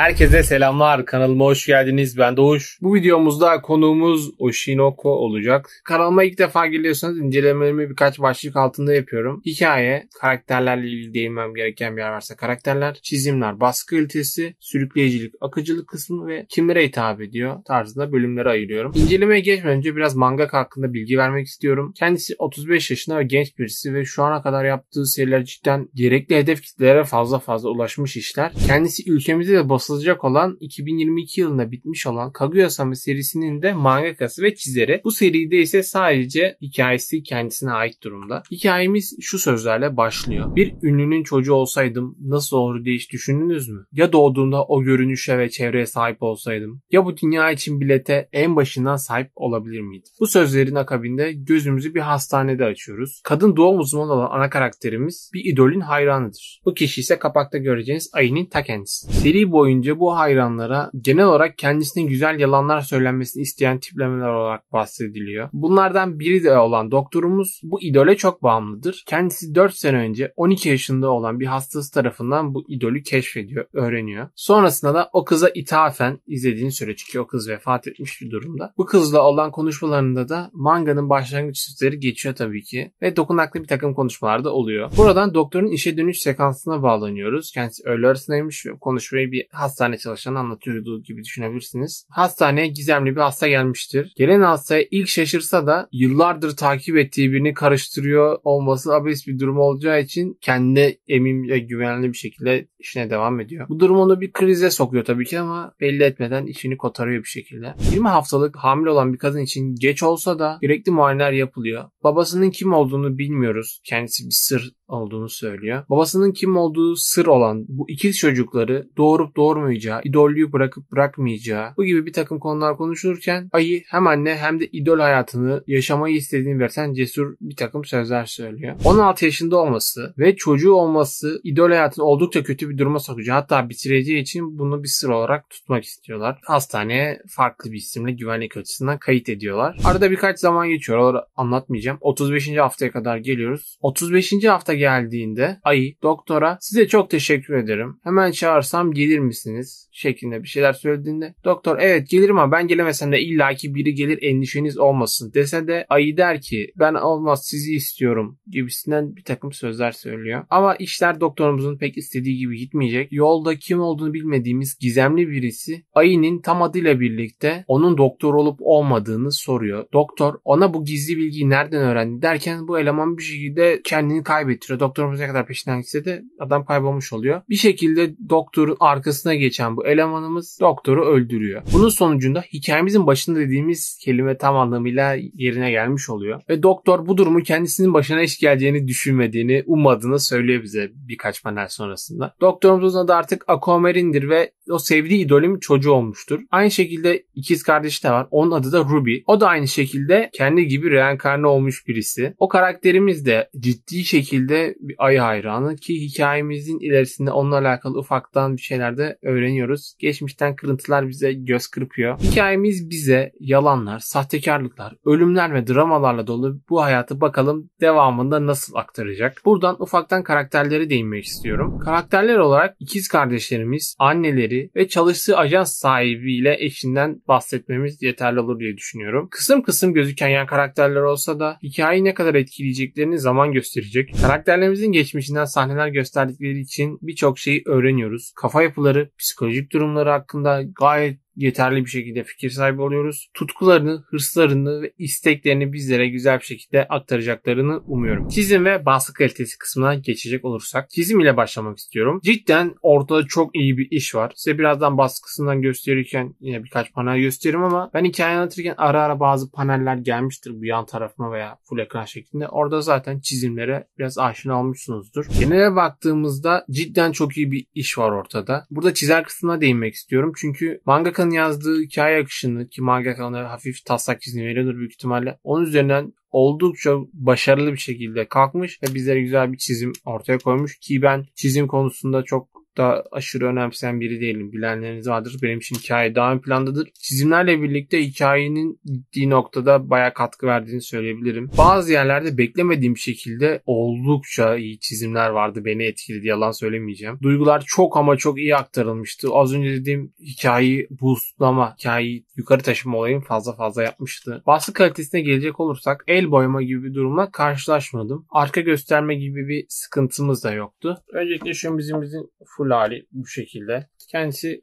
Herkese selamlar. Kanalıma hoş geldiniz. Ben Doğuş. Bu videomuzda konuğumuz Oshinoko olacak. Kanalıma ilk defa geliyorsanız incelemelerimi birkaç başlık altında yapıyorum. Hikaye, karakterlerle ilgili değinmem gereken bir yer varsa karakterler, çizimler, baskı kalitesi, sürükleyicilik, akıcılık kısmı ve kimlere hitap ediyor tarzında bölümlere ayırıyorum. İncelemeye geçmeden önce biraz manga hakkında bilgi vermek istiyorum. Kendisi 35 yaşında ve genç birisi ve şu ana kadar yaptığı seriler cidden gerekli hedef kitlelere fazla fazla ulaşmış işler. Kendisi ülkemizde de basın basılacak olan 2022 yılında bitmiş olan Kaguya-sama serisinin de mangakası ve çizeri. Bu seride ise sadece hikayesi kendisine ait durumda. Hikayemiz şu sözlerle başlıyor. Bir ünlünün çocuğu olsaydım nasıl olurdu hiç düşündünüz mü? Ya doğduğumda o görünüşe ve çevreye sahip olsaydım? Ya bu dünya için bilete en başından sahip olabilir miydim? Bu sözlerin akabinde gözümüzü bir hastanede açıyoruz. Kadın doğum uzmanı olan ana karakterimiz bir idolün hayranıdır. Bu kişi ise kapakta göreceğiniz Ayin'in ta kendisi. Seri boyunca boyunca bu hayranlara genel olarak kendisine güzel yalanlar söylenmesini isteyen tiplemeler olarak bahsediliyor. Bunlardan biri de olan doktorumuz bu idole çok bağımlıdır. Kendisi 4 sene önce 12 yaşında olan bir hastası tarafından bu idolü keşfediyor, öğreniyor. Sonrasında da o kıza ithafen izlediğini süreç çünkü o kız vefat etmiş bir durumda. Bu kızla olan konuşmalarında da manganın başlangıç sözleri geçiyor tabii ki ve dokunaklı bir takım konuşmalar da oluyor. Buradan doktorun işe dönüş sekansına bağlanıyoruz. Kendisi öğle arasındaymış ve konuşmayı bir hastane çalışanı anlatıyordu gibi düşünebilirsiniz. Hastaneye gizemli bir hasta gelmiştir. Gelen hastaya ilk şaşırsa da yıllardır takip ettiği birini karıştırıyor olması abes bir durum olacağı için kendi emin ve güvenli bir şekilde işine devam ediyor. Bu durum onu bir krize sokuyor tabii ki ama belli etmeden işini kotarıyor bir şekilde. 20 haftalık hamile olan bir kadın için geç olsa da gerekli muayeneler yapılıyor. Babasının kim olduğunu bilmiyoruz. Kendisi bir sır olduğunu söylüyor. Babasının kim olduğu sır olan bu ikiz çocukları doğurup doğurmayacağı, idollüğü bırakıp bırakmayacağı bu gibi bir takım konular konuşulurken ayı hem anne hem de idol hayatını yaşamayı istediğini versen cesur bir takım sözler söylüyor. 16 yaşında olması ve çocuğu olması idol hayatını oldukça kötü bir duruma sokucu. Hatta bitireceği için bunu bir sır olarak tutmak istiyorlar. Hastaneye farklı bir isimle güvenlik açısından kayıt ediyorlar. Arada birkaç zaman geçiyor. Oraları anlatmayacağım. 35. haftaya kadar geliyoruz. 35. hafta geldiğinde ayı doktora size çok teşekkür ederim. Hemen çağırsam gelir misiniz? şeklinde bir şeyler söylediğinde doktor evet gelirim ama ben gelemesem de illaki biri gelir endişeniz olmasın dese de ayı der ki ben olmaz sizi istiyorum gibisinden bir takım sözler söylüyor. Ama işler doktorumuzun pek istediği gibi gitmeyecek. Yolda kim olduğunu bilmediğimiz gizemli birisi Ayin'in tam adıyla birlikte onun doktor olup olmadığını soruyor. Doktor ona bu gizli bilgiyi nereden öğrendi derken bu eleman bir şekilde kendini kaybettiriyor. Doktorumuz ne kadar peşinden gitse de adam kaybolmuş oluyor. Bir şekilde doktorun arkasına geçen bu elemanımız doktoru öldürüyor. Bunun sonucunda hikayemizin başında dediğimiz kelime tam anlamıyla yerine gelmiş oluyor. Ve doktor bu durumu kendisinin başına iş geleceğini düşünmediğini ummadığını söylüyor bize birkaç panel sonrasında. Doktor Doktorumuzun adı artık Aquamarine'dir ve o sevdiği idolün çocuğu olmuştur. Aynı şekilde ikiz kardeşi de var. Onun adı da Ruby. O da aynı şekilde kendi gibi reenkarne olmuş birisi. O karakterimiz de ciddi şekilde bir ay hayranı ki hikayemizin ilerisinde onunla alakalı ufaktan bir şeyler de öğreniyoruz. Geçmişten kırıntılar bize göz kırpıyor. Hikayemiz bize yalanlar, sahtekarlıklar, ölümler ve dramalarla dolu bu hayatı bakalım devamında nasıl aktaracak. Buradan ufaktan karakterleri değinmek istiyorum. Karakterler olarak ikiz kardeşlerimiz, anneleri ve çalıştığı ajans sahibiyle eşinden bahsetmemiz yeterli olur diye düşünüyorum. Kısım kısım gözüken yan karakterler olsa da hikayeyi ne kadar etkileyeceklerini zaman gösterecek. Karakterlerimizin geçmişinden sahneler gösterdikleri için birçok şeyi öğreniyoruz. Kafa yapıları, psikolojik durumları hakkında gayet yeterli bir şekilde fikir sahibi oluyoruz. Tutkularını, hırslarını ve isteklerini bizlere güzel bir şekilde aktaracaklarını umuyorum. Çizim ve baskı kalitesi kısmına geçecek olursak çizim ile başlamak istiyorum. Cidden ortada çok iyi bir iş var. Size birazdan baskısından gösterirken yine birkaç panel gösteririm ama ben hikaye anlatırken ara ara bazı paneller gelmiştir bu yan tarafıma veya full ekran şeklinde. Orada zaten çizimlere biraz aşina olmuşsunuzdur. Genele baktığımızda cidden çok iyi bir iş var ortada. Burada çizer kısmına değinmek istiyorum çünkü manga Marka'nın yazdığı hikaye akışını ki manga kanalına hafif taslak izni veriyordur büyük ihtimalle. Onun üzerinden oldukça başarılı bir şekilde kalkmış ve bizlere güzel bir çizim ortaya koymuş ki ben çizim konusunda çok da aşırı önemseyen biri değilim. Bilenleriniz vardır. Benim için hikaye daha ön plandadır. Çizimlerle birlikte hikayenin gittiği noktada baya katkı verdiğini söyleyebilirim. Bazı yerlerde beklemediğim şekilde oldukça iyi çizimler vardı. Beni etkiledi. Yalan söylemeyeceğim. Duygular çok ama çok iyi aktarılmıştı. Az önce dediğim hikayeyi boostlama, hikayeyi yukarı taşıma olayını fazla fazla yapmıştı. Baskı kalitesine gelecek olursak el boyama gibi bir durumla karşılaşmadım. Arka gösterme gibi bir sıkıntımız da yoktu. Öncelikle şu bizimizin full hali bu şekilde. Kendisi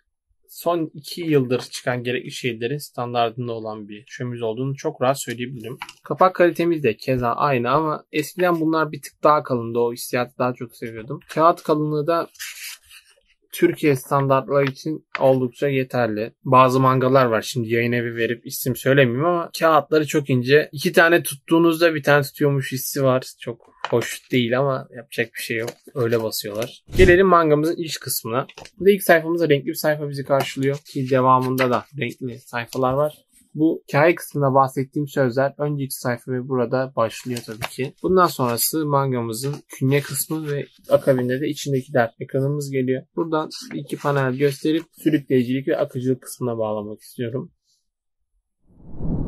son 2 yıldır çıkan gerekli şeylerin standartında olan bir şömiz olduğunu çok rahat söyleyebilirim. Kapak kalitemiz de keza aynı ama eskiden bunlar bir tık daha kalındı. O hissiyatı daha çok seviyordum. Kağıt kalınlığı da Türkiye standartları için oldukça yeterli. Bazı mangalar var şimdi yayın evi verip isim söylemeyeyim ama kağıtları çok ince. İki tane tuttuğunuzda bir tane tutuyormuş hissi var. Çok hoş değil ama yapacak bir şey yok. Öyle basıyorlar. Gelelim mangamızın iç kısmına. Burada ilk sayfamızda renkli bir sayfa bizi karşılıyor. Ki devamında da renkli sayfalar var. Bu hikaye kısmında bahsettiğim sözler önceki sayfa ve burada başlıyor tabii ki. Bundan sonrası mangamızın künye kısmı ve akabinde de içindeki dert ekranımız geliyor. Buradan iki panel gösterip sürükleyicilik ve akıcılık kısmına bağlamak istiyorum.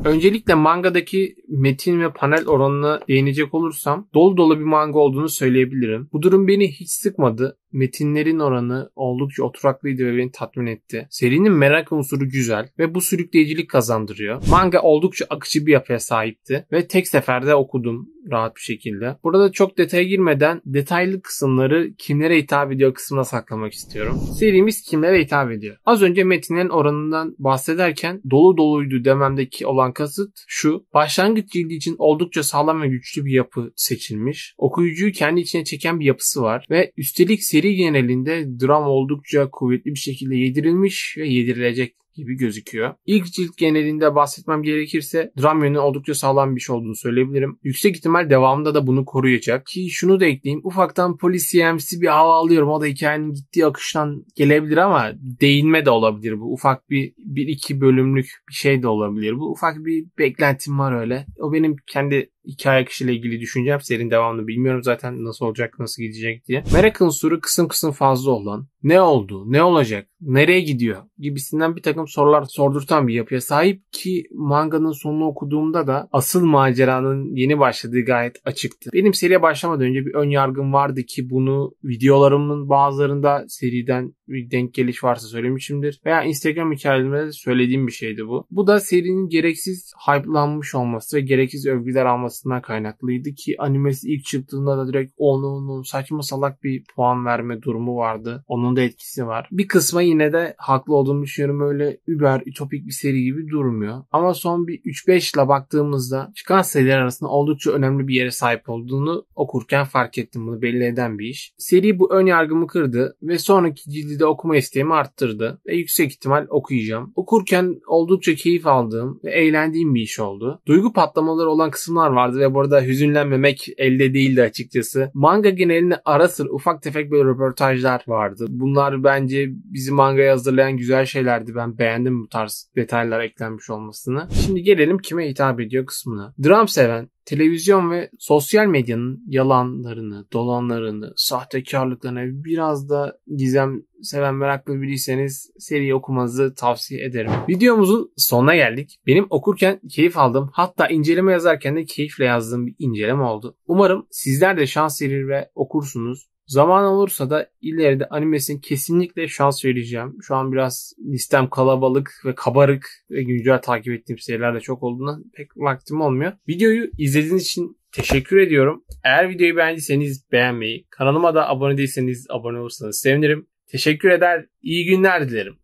Öncelikle mangadaki metin ve panel oranına değinecek olursam dolu dolu bir manga olduğunu söyleyebilirim. Bu durum beni hiç sıkmadı. Metinlerin oranı oldukça oturaklıydı ve beni tatmin etti. Serinin merak unsuru güzel ve bu sürükleyicilik kazandırıyor. Manga oldukça akıcı bir yapıya sahipti ve tek seferde okudum rahat bir şekilde. Burada çok detaya girmeden detaylı kısımları kimlere hitap ediyor kısmına saklamak istiyorum. Serimiz kimlere hitap ediyor? Az önce metinlerin oranından bahsederken dolu doluydu dememdeki olan kasıt şu. Başlangıç cildi için oldukça sağlam ve güçlü bir yapı seçilmiş. Okuyucuyu kendi içine çeken bir yapısı var ve üstelik seri seri genelinde dram oldukça kuvvetli bir şekilde yedirilmiş ve yedirilecek gibi gözüküyor. İlk cilt genelinde bahsetmem gerekirse dram yönü oldukça sağlam bir şey olduğunu söyleyebilirim. Yüksek ihtimal devamında da bunu koruyacak. Ki şunu da ekleyeyim. Ufaktan polisiyemsi bir hava alıyorum. O da hikayenin gittiği akıştan gelebilir ama değinme de olabilir bu. Ufak bir, bir iki bölümlük bir şey de olabilir bu. Ufak bir beklentim var öyle. O benim kendi iki ayak işiyle ilgili düşüncem serin devamını bilmiyorum zaten nasıl olacak nasıl gidecek diye. Merak unsuru kısım kısım fazla olan ne oldu ne olacak nereye gidiyor gibisinden bir takım sorular sordurtan bir yapıya sahip ki manganın sonunu okuduğumda da asıl maceranın yeni başladığı gayet açıktı. Benim seriye başlamadan önce bir ön yargım vardı ki bunu videolarımın bazılarında seriden bir denk geliş varsa söylemişimdir veya Instagram hikayelerimde söylediğim bir şeydi bu. Bu da serinin gereksiz hype'lanmış olması ve gereksiz övgüler alması olmasından kaynaklıydı ki animesi ilk çıktığında da direkt onun onun saçma salak bir puan verme durumu vardı. Onun da etkisi var. Bir kısma yine de haklı olduğumu düşünüyorum. Öyle über ütopik bir seri gibi durmuyor. Ama son bir 3-5 ile baktığımızda çıkan seriler arasında oldukça önemli bir yere sahip olduğunu okurken fark ettim. Bunu belli eden bir iş. Seri bu ön yargımı kırdı ve sonraki cildi de okuma isteğimi arttırdı ve yüksek ihtimal okuyacağım. Okurken oldukça keyif aldığım ve eğlendiğim bir iş oldu. Duygu patlamaları olan kısımlar var vardı ve burada hüzünlenmemek elde değildi açıkçası. Manga genelinde ara sıra ufak tefek böyle röportajlar vardı. Bunlar bence bizi mangaya hazırlayan güzel şeylerdi. Ben beğendim bu tarz detaylar eklenmiş olmasını. Şimdi gelelim kime hitap ediyor kısmına. Dram seven, televizyon ve sosyal medyanın yalanlarını, dolanlarını, sahtekarlıklarını biraz da gizem seven meraklı biriyseniz seri okumanızı tavsiye ederim. Videomuzun sonuna geldik. Benim okurken keyif aldım. Hatta inceleme yazarken de keyifle yazdığım bir inceleme oldu. Umarım sizler de şans verir ve okursunuz. Zaman olursa da ileride animesini kesinlikle şans vereceğim. Şu an biraz listem kalabalık ve kabarık ve güncel takip ettiğim seriler de çok olduğundan pek vaktim olmuyor. Videoyu izlediğiniz için teşekkür ediyorum. Eğer videoyu beğendiyseniz beğenmeyi, kanalıma da abone değilseniz abone olursanız sevinirim. Teşekkür eder, iyi günler dilerim.